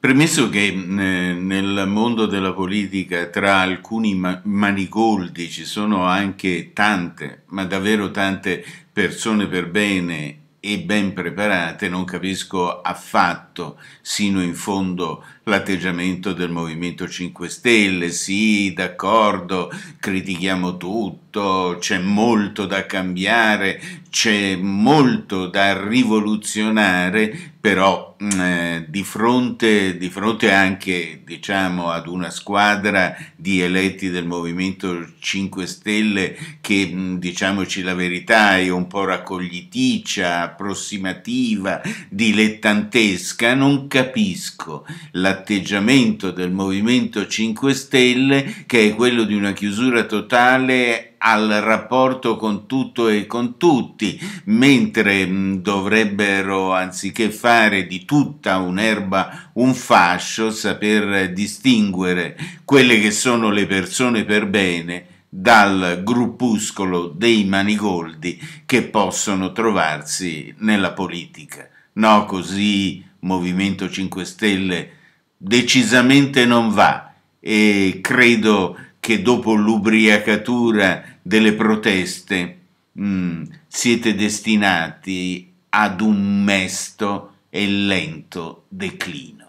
Premesso che nel mondo della politica tra alcuni manicoldi ci sono anche tante, ma davvero tante persone per bene e ben preparate, non capisco affatto sino in fondo l'atteggiamento del Movimento 5 Stelle, sì, d'accordo, critichiamo tutto tutto, c'è molto da cambiare, c'è molto da rivoluzionare, però mm, eh, di, fronte, di, fronte, anche diciamo, ad una squadra di eletti del Movimento 5 Stelle che, mm, diciamoci la verità, è un po' raccogliticcia, approssimativa, dilettantesca, non capisco l'atteggiamento del Movimento 5 Stelle che è quello di una chiusura totale al rapporto con tutto e con tutti, mentre mh, mm, dovrebbero, anziché fare di tutta un'erba un fascio, saper distinguere quelle che sono le persone per bene dal gruppuscolo dei manigoldi che possono trovarsi nella politica. No, così Movimento 5 Stelle decisamente non va e credo che dopo l'ubriacatura delle proteste mh, mm, siete destinati ad un mesto e lento declino.